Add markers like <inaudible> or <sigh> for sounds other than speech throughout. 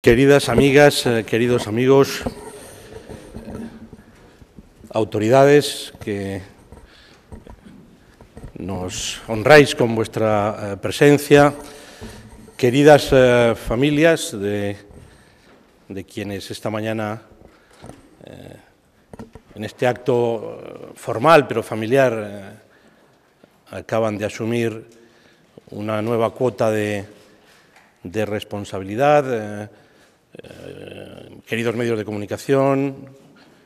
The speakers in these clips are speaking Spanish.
Queridas amigas, eh, queridos amigos, autoridades que nos honráis con vuestra eh, presencia, queridas eh, familias de, quienes esta mañana, en este acto formal pero familiar, acaban de asumir una nueva cuota de, responsabilidad. Eh, queridos medios de comunicación,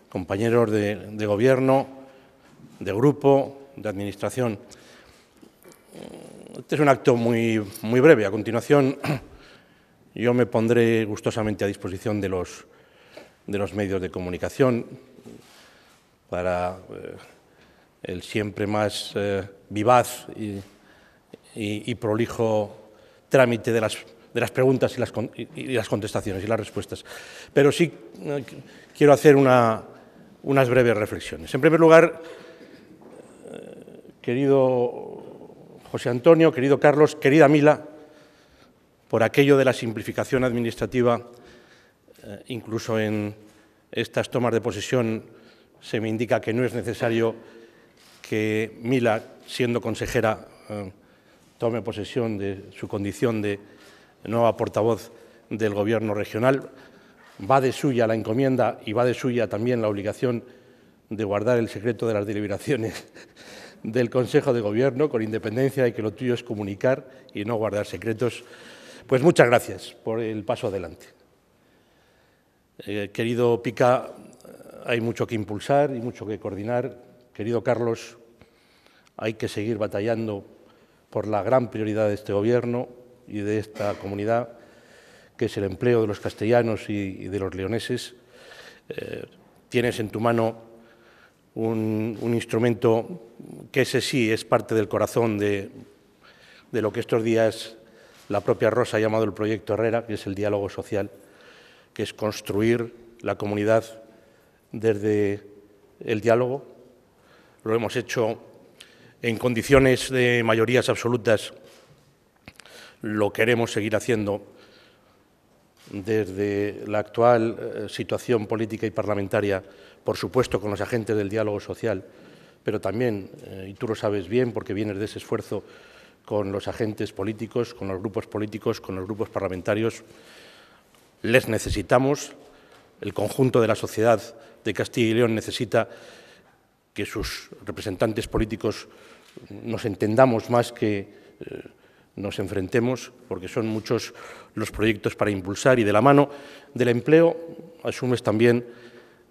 compañeros de, gobierno, de grupo, de administración. Este es un acto muy, muy breve. A continuación, yo me pondré gustosamente a disposición de los, de los medios de comunicación para eh, el siempre más eh, vivaz y prolijo trámite de las de las preguntas y las, contestaciones y las respuestas. Pero sí eh, quiero hacer unas breves reflexiones. En primer lugar, eh, querido José Antonio, querido Carlos, querida Mila, por aquello de la simplificación administrativa, eh, incluso en estas tomas de posesión se me indica que no es necesario que Mila, siendo consejera, tome posesión de su condición de nueva portavoz del Gobierno regional. Va de suya la encomienda y va de suya también la obligación de guardar el secreto de las deliberaciones <laughs> del Consejo de Gobierno, con independencia ...y que lo tuyo es comunicar y no guardar secretos. Pues muchas gracias por el paso adelante. Eh, querido Pica, hay mucho que impulsar y mucho que coordinar. Querido Carlos, hay que seguir batallando por la gran prioridad de este Gobierno, y de esta comunidad, que es el empleo de los castellanos y, de los leoneses. Eh, tienes en tu mano un, instrumento que ese sí es parte del corazón de, de lo que estos días la propia Rosa ha llamado el proyecto Herrera, que es el diálogo social, que es construir la comunidad desde el diálogo. Lo hemos hecho en condiciones de mayorías absolutas lo queremos seguir haciendo desde la actual eh, situación política y parlamentaria, por supuesto con los agentes del diálogo social, pero también, eh, y tú lo sabes bien porque vienes de ese esfuerzo, con los agentes políticos, con los grupos políticos, con los grupos parlamentarios. Les necesitamos, el conjunto de la sociedad de Castilla y León necesita que sus representantes políticos nos entendamos más que... Eh, nos enfrentemos, porque son muchos los proyectos para impulsar y de la mano del empleo asumes también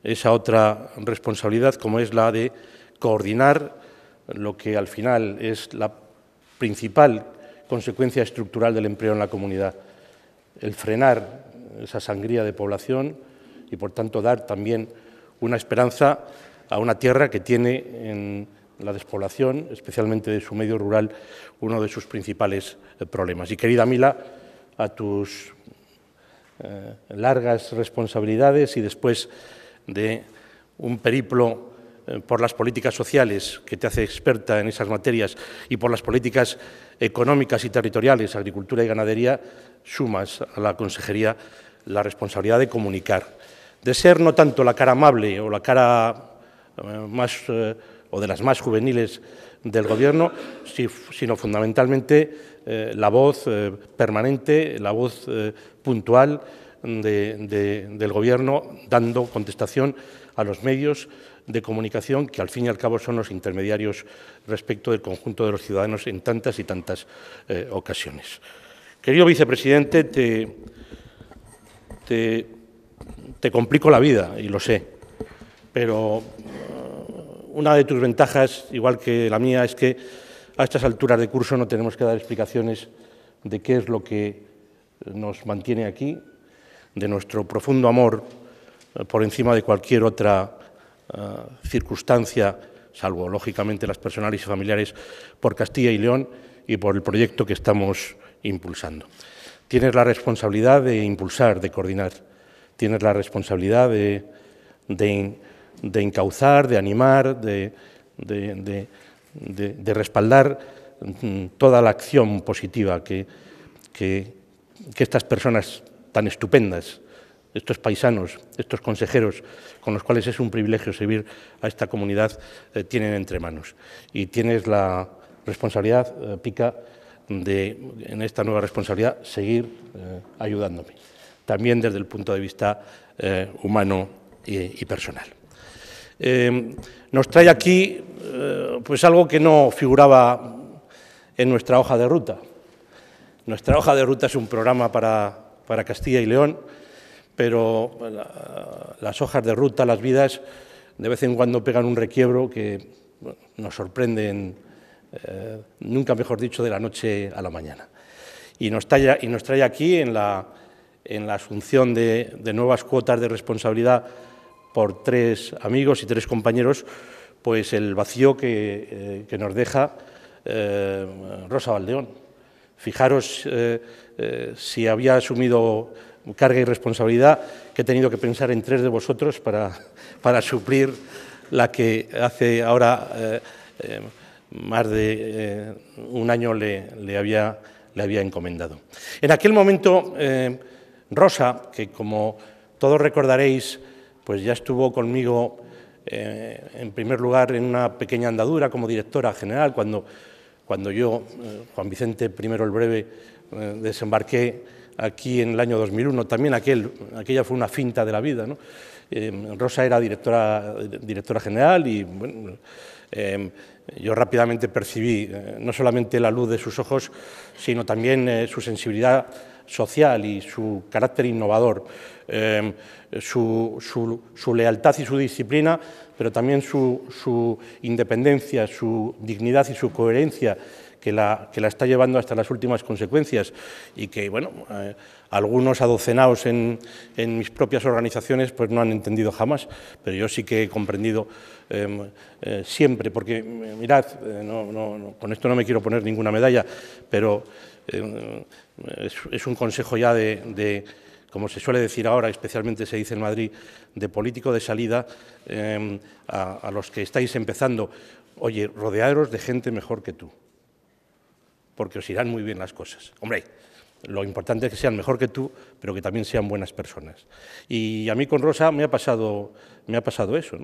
esa otra responsabilidad como es la de coordinar lo que al final es la principal consecuencia estructural del empleo en la comunidad, el frenar esa sangría de población y por tanto dar también una esperanza a una tierra que tiene en la despoblación, especialmente de su medio rural, uno de sus principales eh, problemas. Y querida Mila, a tus eh, largas responsabilidades y después de un periplo eh, por las políticas sociales que te hace experta en esas materias y por las políticas económicas y territoriales, agricultura y ganadería, sumas a la consejería la responsabilidad de comunicar, de ser no tanto la cara amable o la cara más o de las más juveniles del Gobierno, sino fundamentalmente eh, la voz eh, permanente, la voz eh, puntual del Gobierno, dando contestación a los medios de comunicación, que al fin y al cabo son los intermediarios respecto del conjunto de los ciudadanos en tantas y tantas ocasiones. Querido vicepresidente, te, te, te complico la vida, y lo sé, pero una de tus ventajas, igual que la mía, es que a estas alturas de curso no tenemos que dar explicaciones de qué es lo que nos mantiene aquí, de nuestro profundo amor eh, por encima de cualquier otra eh, circunstancia, salvo lógicamente las personales y familiares, por Castilla y León y por el proyecto que estamos impulsando. Tienes la responsabilidad de impulsar, de coordinar, tienes la responsabilidad de de encauzar, de animar, de, respaldar mm, toda la acción positiva que, estas personas tan estupendas, estos paisanos, estos consejeros, con los cuales es un privilegio servir a esta comunidad, eh, tienen entre manos. Y tienes la responsabilidad, eh, Pica, de, en esta nueva responsabilidad, seguir eh, ayudándome, también desde el punto de vista humano y personal. Em, nos trae aquí eh, pues algo que no figuraba en nuestra hoja de ruta. Nuestra hoja de ruta es un programa para, Castilla y León, pero las hojas de ruta, las vidas, de vez en cuando pegan un requiebro que nos sorprenden, eh, nunca mejor dicho, de la noche a la mañana. Y nos trae, y nos trae aquí en la, asunción de nuevas cuotas de responsabilidad por tres amigos y tres compañeros, pues el vacío que, eh, nos deja eh, Rosa Valdeón. Fijaros eh, si había asumido carga y responsabilidad que he tenido que pensar en tres de vosotros para, <laughs> suplir la que hace ahora más de un año le, había, le, había, encomendado. En aquel momento, Rosa, que como todos recordaréis, pues ya estuvo conmigo eh, en primer lugar en una pequeña andadura como directora general, cuando, cuando yo, eh, Juan Vicente I el Breve, eh, desembarqué aquí en el año 2001, también aquella fue una finta de la vida. Rosa era directora, directora general y yo rápidamente percibí no solamente la luz de sus ojos, sino también su sensibilidad social y su carácter innovador, eh, su, lealtad y su disciplina, pero también su, independencia, su dignidad y su coherencia que la, que la, está llevando hasta las últimas consecuencias y que, bueno, eh, algunos adocenados en, en, mis propias organizaciones pues no han entendido jamás, pero yo sí que he comprendido em, eh, siempre, porque mirad, con esto no me quiero poner ninguna medalla, pero eh, es, un consejo ya de, como se suele decir ahora, especialmente se dice en Madrid, de político de salida em, a, los que estáis empezando. Oye, rodearos de gente mejor que tú, porque os irán muy bien las cosas. Hombre, lo importante es que sean mejor que tú, pero que también sean buenas personas. Y a mí con Rosa me ha pasado, me ha pasado eso.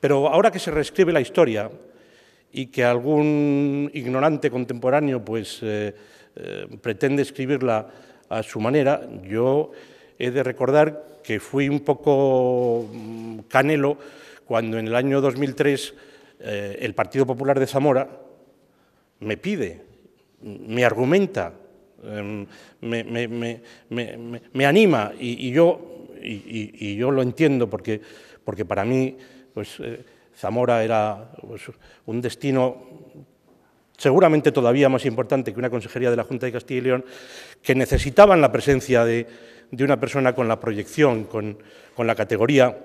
Pero ahora que se reescribe la historia y que algún ignorante contemporáneo pues, eh, eh, pretende escribirla a su manera, yo he de recordar que fui un poco mm, canelo cuando en el año 2003 eh, el Partido Popular de Zamora me pide, me argumenta, em, me, anima y, yo, y, yo lo entiendo porque, porque para mí pues, eh, Zamora era pues, un destino seguramente todavía más importante que una consejería de la Junta de Castilla y León, que necesitaban la presencia de, una persona con la proyección, con, la categoría,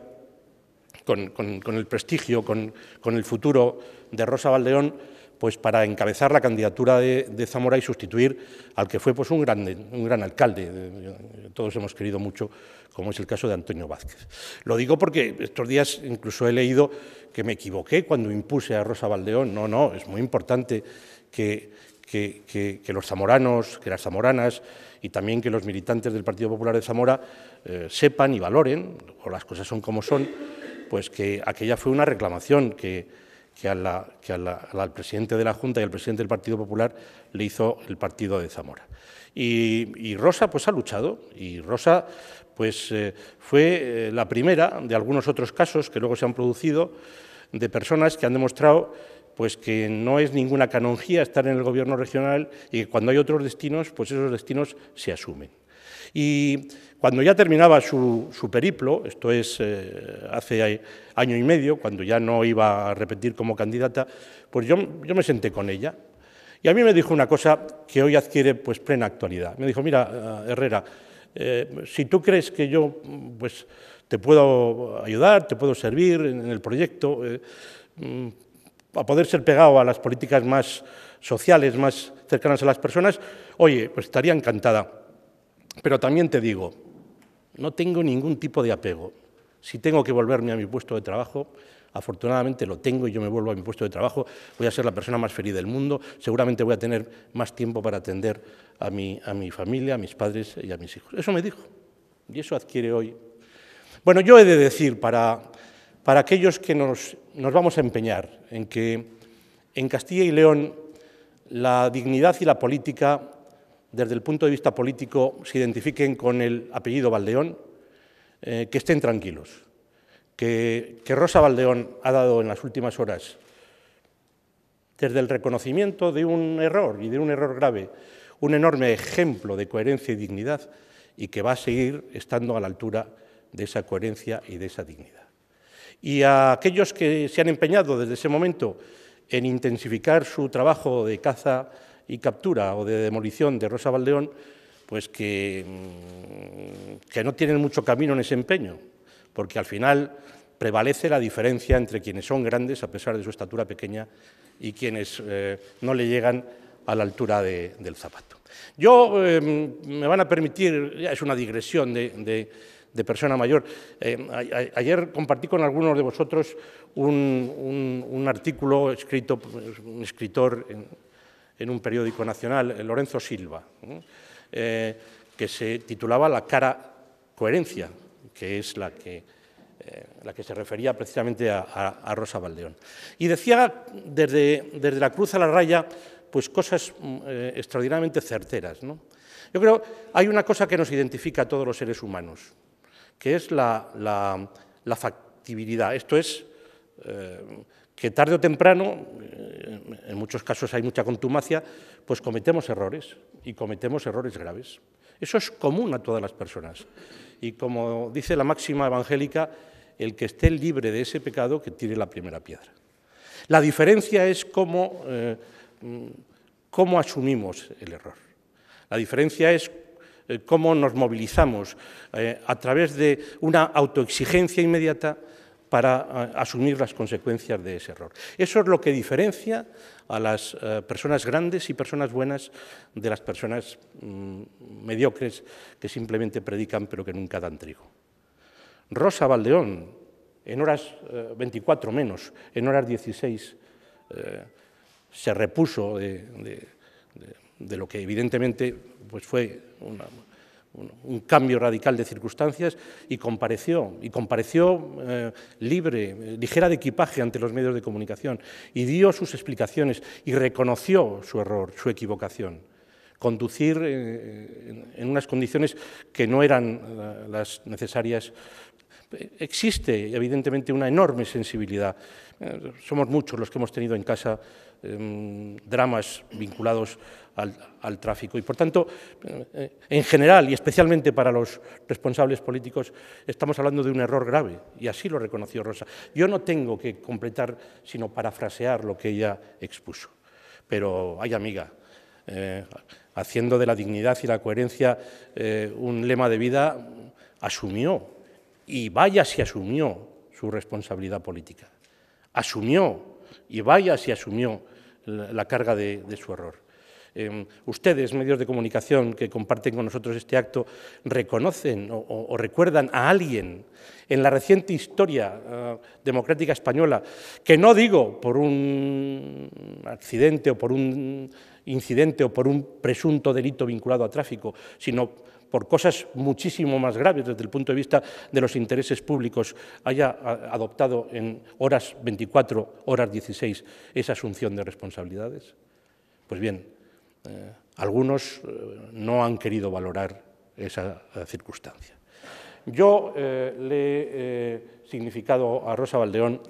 con, con, el prestigio, con, el futuro de Rosa Valdeón, pues para encabezar la candidatura de, Zamora y sustituir al que fue pues, un, gran, un gran alcalde. Todos hemos querido mucho, como es el caso de Antonio Vázquez. Lo digo porque estos días incluso he leído que me equivoqué cuando impuse a Rosa Valdeón. No, no, es muy importante que, que, los zamoranos, que las zamoranas y también que los militantes del Partido Popular de Zamora eh, sepan y valoren, o las cosas son como son, pues que aquella fue una reclamación que que, al presidente de la Junta y al presidente del Partido Popular le hizo el partido de Zamora. Y, Rosa pues ha luchado y Rosa pues eh, fue eh, la primera de algunos otros casos que luego se han producido de personas que han demostrado pues que no es ninguna canonjía estar en el gobierno regional y que cuando hay otros destinos, pues esos destinos se asumen. Y cuando ya terminaba su, periplo, esto es eh, hace año y medio, cuando ya no iba a repetir como candidata, pues yo, me senté con ella. Y a mí me dijo una cosa que hoy adquiere pues, plena actualidad. Me dijo, mira, eh, Herrera, eh, si tú crees que yo pues, te puedo ayudar, te puedo servir en el proyecto, mm, a poder ser pegado a las políticas más sociales, más cercanas a las personas, oye, pues estaría encantada. Pero también te digo, no tengo ningún tipo de apego. Si tengo que volverme a mi puesto de trabajo, afortunadamente lo tengo y yo me vuelvo a mi puesto de trabajo, voy a ser la persona más feliz del mundo, seguramente voy a tener más tiempo para atender a mi, familia, a mis padres y a mis hijos. Eso me dijo y eso adquiere hoy. Bueno, yo he de decir para, aquellos que nos, nos vamos a empeñar en que en Castilla y León la dignidad y la política desde el punto de vista político, se identifiquen con el apellido Valdeón, eh, que estén tranquilos. Que, que Rosa Valdeón ha dado en las últimas horas, desde el reconocimiento de un error y de un error grave, un enorme ejemplo de coherencia y dignidad y que va a seguir estando a la altura de esa coherencia y de esa dignidad. Y a aquellos que se han empeñado desde ese momento en intensificar su trabajo de caza y captura o de demolición de Rosa Valdeón, pues que, mm, que no tienen mucho camino en ese empeño, porque al final prevalece la diferencia entre quienes son grandes, a pesar de su estatura pequeña, y quienes eh, no le llegan a la altura del zapato. Yo, em, me van a permitir, es una digresión de, persona mayor, eh, ayer compartí con algunos de vosotros un, un artículo escrito por un escritor en un periódico nacional, eh, Lorenzo Silva, eh, que se titulaba La cara coherencia, que es la que, eh, la que se refería precisamente a, Rosa Valdeón. Y decía desde, desde la cruz a la raya pues cosas mm, extraordinariamente certeras. Yo creo hay una cosa que nos identifica a todos los seres humanos, que es la, la factibilidad. Esto es que tarde o temprano, eh, en muchos casos hay mucha contumacia, pues cometemos errores y cometemos errores graves. Eso es común a todas las personas. Y como dice la máxima evangélica, el que esté libre de ese pecado que tire la primera piedra. La diferencia es cómo, eh, asumimos el error. La diferencia es eh, cómo nos movilizamos a través de una autoexigencia inmediata, para eh, asumir las consecuencias de ese error. Eso es lo que diferencia a las eh, personas grandes y personas buenas de las personas mm, mediocres que simplemente predican pero que nunca dan trigo. Rosa Valdeón, en horas 24 eh, menos, en horas 16, se repuso de, lo que evidentemente pues fue una un cambio radical de circunstancias y compareció, y compareció eh, libre, eh, ligera de equipaje ante los medios de comunicación y dio sus explicaciones y reconoció su error, su equivocación. Conducir eh, en unas condiciones que no eran las necesarias. Existe, evidentemente, una enorme sensibilidad. Somos muchos los que hemos tenido en casa Em, dramas vinculados al, tráfico. Y por tanto, eh, en general y especialmente para los responsables políticos, estamos hablando de un error grave. Y así lo reconoció Rosa. Yo no tengo que completar, sino parafrasear lo que ella expuso. Pero, ay amiga, eh, haciendo de la dignidad y la coherencia eh, un lema de vida, asumió, y vaya si asumió su responsabilidad política. Asumió y vaya si asumió la carga de, su error. Eh, ustedes, medios de comunicación que comparten con nosotros este acto, reconocen o, recuerdan a alguien en la reciente historia eh, democrática española, que no digo por un accidente o por un incidente o por un presunto delito vinculado a tráfico, sino por cosas muchísimo más graves desde el punto de vista de los intereses públicos, haya adoptado en horas 24, horas 16 esa asunción de responsabilidades? Pues bien, eh, algunos eh, no han querido valorar esa eh, circunstancia. Yo le he significado a Rosa Valdeón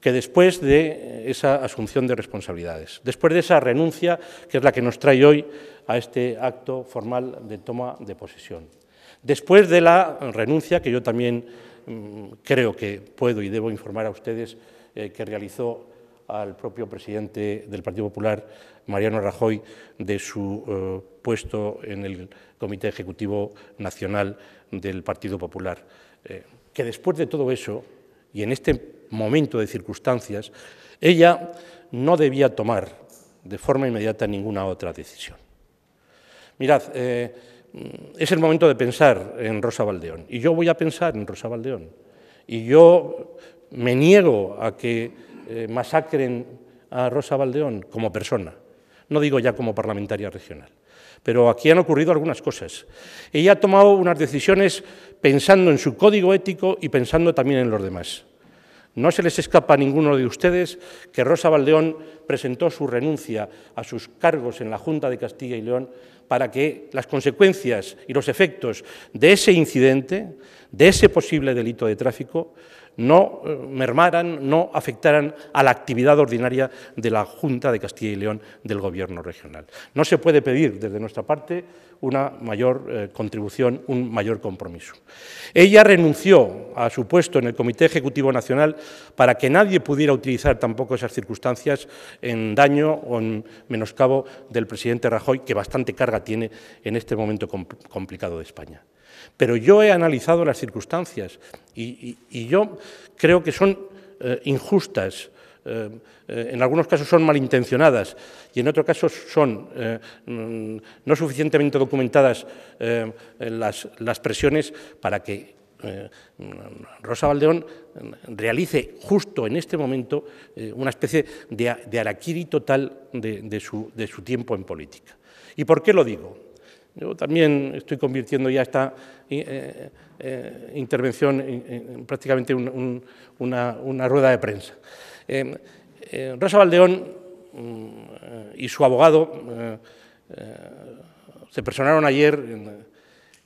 que después de esa asunción de responsabilidades, después de esa renuncia que es la que nos trae hoy a este acto formal de toma de posesión, después de la renuncia que yo también mm, creo que puedo y debo informar a ustedes eh, que realizó al propio presidente del Partido Popular, Mariano Rajoy, de su eh, puesto en el Comité Ejecutivo Nacional del Partido Popular. Eh, que después de todo eso, y en este momento de circunstancias, ella no debía tomar de forma inmediata ninguna otra decisión. Mirad, eh, es el momento de pensar en Rosa Valdeón, y yo voy a pensar en Rosa Valdeón, y yo me niego a que eh, masacren a Rosa Valdeón como persona, no digo ya como parlamentaria regional pero aquí han ocurrido algunas cosas. Ella ha tomado unas decisiones pensando en su código ético y pensando también en los demás. No se les escapa a ninguno de ustedes que Rosa Valdeón presentó su renuncia a sus cargos en la Junta de Castilla y León para que las consecuencias y los efectos de ese incidente, de ese posible delito de tráfico, no eh, mermaran, no afectaran a la actividad ordinaria de la Junta de Castilla y León del Gobierno regional. No se puede pedir desde nuestra parte una mayor eh, contribución, un mayor compromiso. Ella renunció a su puesto en el Comité Ejecutivo Nacional para que nadie pudiera utilizar tampoco esas circunstancias en daño o en menoscabo del presidente Rajoy, que bastante carga tiene en este momento complicado de España. Pero yo he analizado las circunstancias y, yo creo que son eh, injustas. Eh, eh, en algunos casos son malintencionadas y en otros casos son mm, no suficientemente documentadas las, presiones para que Rosa Valdeón realice justo en este momento una especie de, de araquiri total de su tiempo en política. ¿Y por qué lo digo? Yo también estoy convirtiendo ya esta eh, eh, eh, intervención en, prácticamente una, rueda de prensa. Rosa Valdeón mm, y su abogado se personaron ayer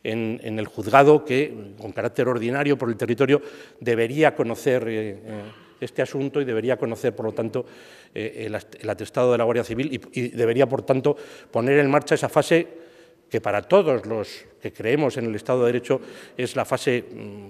en, el juzgado que, con carácter ordinario por el territorio, debería conocer este asunto y debería conocer, por lo tanto, el atestado de la Guardia Civil y, y debería, por tanto, poner en marcha esa fase que para todos los que creemos en el Estado de Derecho es la fase mm,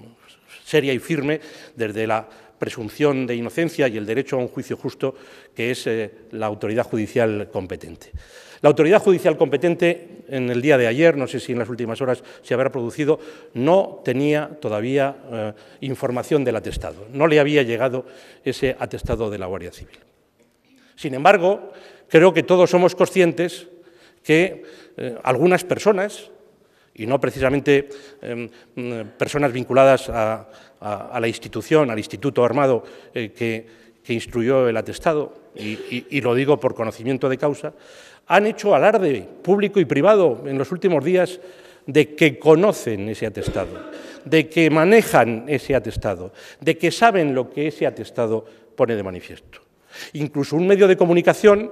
seria y firme desde la presunción de inocencia y el derecho a un juicio justo, que es eh, la autoridad judicial competente. La autoridad judicial competente, en el día de ayer, no sé si en las últimas horas se habrá producido, no tenía todavía eh, información del atestado, no le había llegado ese atestado de la Guardia Civil. Sin embargo, creo que todos somos conscientes que eh, algunas personas, y no precisamente em, mm, personas vinculadas a, la institución, al instituto armado eh, que, instruyó el atestado, y, lo digo por conocimiento de causa, han hecho alarde público y privado en los últimos días de que conocen ese atestado, de que manejan ese atestado, de que saben lo que ese atestado pone de manifiesto. Incluso un medio de comunicación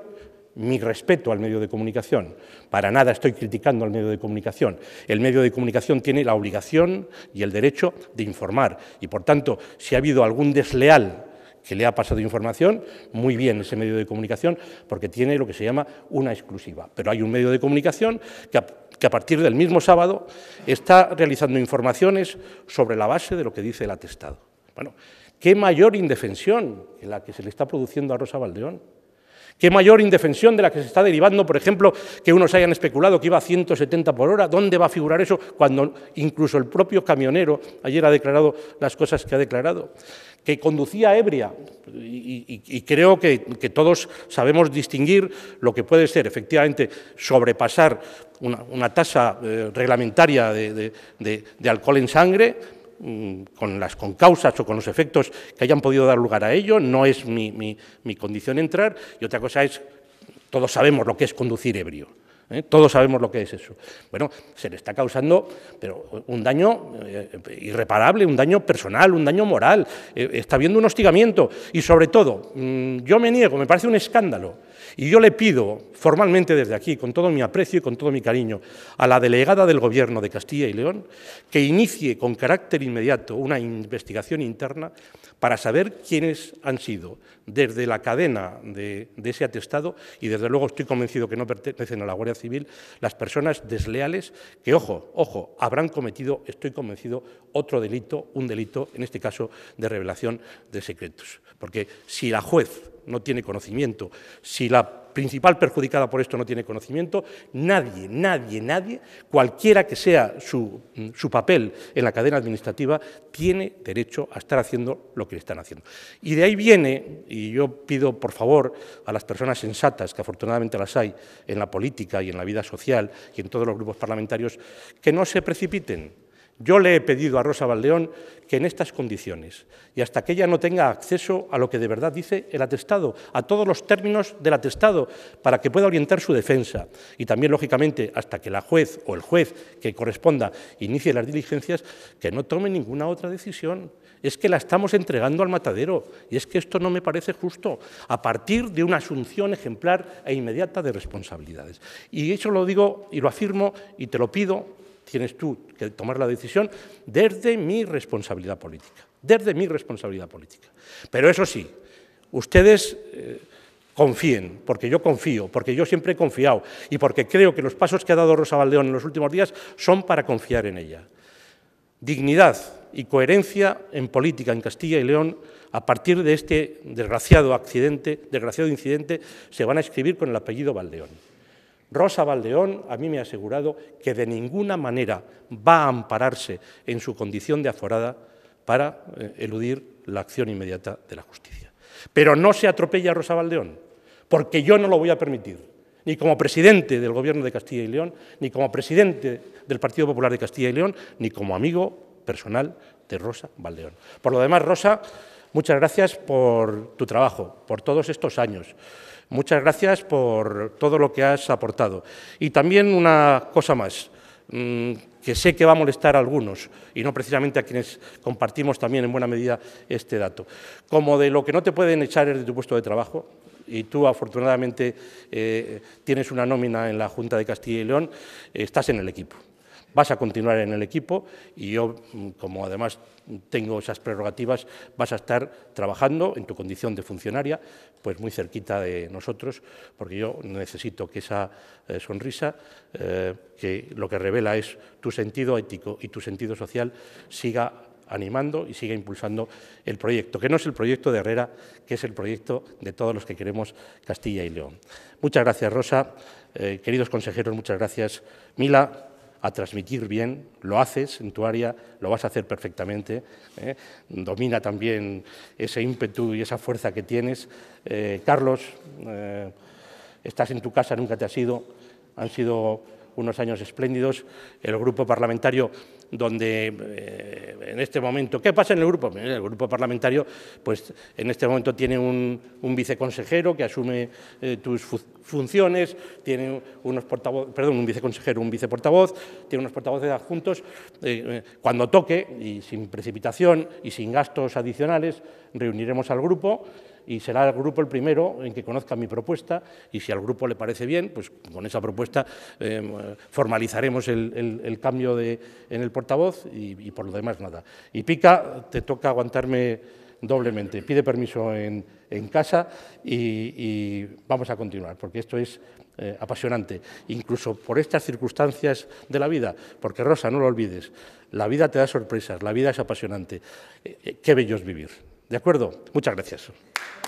mi respeto al medio de comunicación. Para nada estoy criticando al medio de comunicación. El medio de comunicación tiene la obligación y el derecho de informar. Y por tanto, si ha habido algún desleal que le ha pasado información, muy bien ese medio de comunicación, porque tiene lo que se llama una exclusiva. Pero hay un medio de comunicación que a, partir del mismo sábado está realizando informaciones sobre la base de lo que dice el atestado. Bueno, ¿qué mayor indefensión que la que se le está produciendo a Rosa Valdeón? ¿Qué mayor indefensión de la que se está derivando, por ejemplo, que unos hayan especulado que iba a 170 por hora? ¿Dónde va a figurar eso cuando incluso el propio camionero ayer ha declarado las cosas que ha declarado? que conducía ebria. Y, creo que, todos sabemos distinguir lo que puede ser, efectivamente, sobrepasar una, tasa eh, reglamentaria de alcohol en sangre Mm, con las causas o con los efectos que hayan podido dar lugar a ello, no es mi, mi, condición entrar, y otra cosa es, todos sabemos lo que es conducir ebrio. ¿eh? Todos sabemos lo que es eso. Bueno, se le está causando pero, un daño eh, irreparable, un daño personal, un daño moral. Eh, está habiendo un hostigamiento. Y sobre todo, mm, yo me niego, me parece un escándalo. Y yo le pido formalmente desde aquí, con todo mi aprecio y con todo mi cariño, a la delegada del Gobierno de Castilla y León que inicie con carácter inmediato una investigación interna para saber quiénes han sido desde la cadena de, ese atestado y desde luego estoy convencido que no pertenecen a la Guardia Civil las personas desleales que, ojo, ojo, habrán cometido, estoy convencido, otro delito, un delito, en este caso, de revelación de secretos. Porque si la juez no tiene conocimiento, si la principal perjudicada por esto no tiene conocimiento, nadie, nadie, nadie, cualquiera que sea su, mm, papel en la cadena administrativa, tiene derecho a estar haciendo lo que le están haciendo. Y de ahí viene, y yo pido por favor a las personas sensatas, que afortunadamente las hay en la política y en la vida social y en todos los grupos parlamentarios, que no se precipiten yo le he pedido a Rosa Valdeón que en estas condiciones y hasta que ella no tenga acceso a lo que de verdad dice el atestado, a todos los términos del atestado, para que pueda orientar su defensa y también, lógicamente, hasta que la juez o el juez que corresponda inicie las diligencias, que no tome ninguna otra decisión. Es que la estamos entregando al matadero y es que esto no me parece justo, a partir de una asunción ejemplar e inmediata de responsabilidades. Y eso lo digo y lo afirmo y te lo pido tienes tú que tomar la decisión desde mi responsabilidad política, desde mi responsabilidad política. Pero eso sí, ustedes eh, confíen, porque yo confío, porque yo siempre he confiado y porque creo que los pasos que ha dado Rosa Valdeón en los últimos días son para confiar en ella. Dignidad y coherencia en política en Castilla y León a partir de este desgraciado accidente, desgraciado incidente, se van a escribir con el apellido Valdeón. Rosa Valdeón a mí me ha asegurado que de ninguna manera va a ampararse en su condición de aforada para eh, eludir la acción inmediata de la justicia. Pero no se atropella a Rosa Valdeón, porque yo no lo voy a permitir, ni como presidente del Gobierno de Castilla y León, ni como presidente del Partido Popular de Castilla y León, ni como amigo personal de Rosa Valdeón. Por lo demás, Rosa, muchas gracias por tu trabajo, por todos estos años. Muchas gracias por todo lo que has aportado. Y también una cosa más, mm, que sé que va a molestar a algunos, y no precisamente a quienes compartimos también en buena medida este dato. Como de lo que no te pueden echar es de tu puesto de trabajo, y tú afortunadamente eh, tienes una nómina en la Junta de Castilla y León, estás en el equipo vas a continuar en el equipo y yo, mm, como además tengo esas prerrogativas, vas a estar trabajando en tu condición de funcionaria, pues muy cerquita de nosotros, porque yo necesito que esa eh, sonrisa, eh, que lo que revela es tu sentido ético y tu sentido social, siga animando y siga impulsando el proyecto, que no es el proyecto de Herrera, que es el proyecto de todos los que queremos Castilla y León. Muchas gracias, Rosa. Eh, queridos consejeros, muchas gracias. Mila, a transmitir bien, lo haces en tu área, lo vas a hacer perfectamente, ¿eh? domina también ese ímpetu y esa fuerza que tienes. Eh, Carlos, eh, estás en tu casa, nunca te has ido, han sido unos años espléndidos, el grupo parlamentario donde eh, en este momento, ¿qué pasa en el grupo? El grupo parlamentario, pues en este momento tiene un, viceconsejero que asume eh, tus funciones, tiene unos portavoces, perdón, un viceconsejero, un viceportavoz, tiene unos portavoces adjuntos. Eh, cuando toque, y sin precipitación y sin gastos adicionales, reuniremos al grupo y será el grupo el primero en que conozca mi propuesta y si al grupo le parece bien, pues con esa propuesta eh, formalizaremos el, cambio en el portavoz y, por lo demás nada. Y Pica, te toca aguantarme doblemente. Pide permiso en, casa y, vamos a continuar, porque esto es eh, apasionante, incluso por estas circunstancias de la vida, porque Rosa, no lo olvides, la vida te da sorpresas, la vida es apasionante. Eh, qué bello es vivir. ¿De acuerdo? Muchas gracias.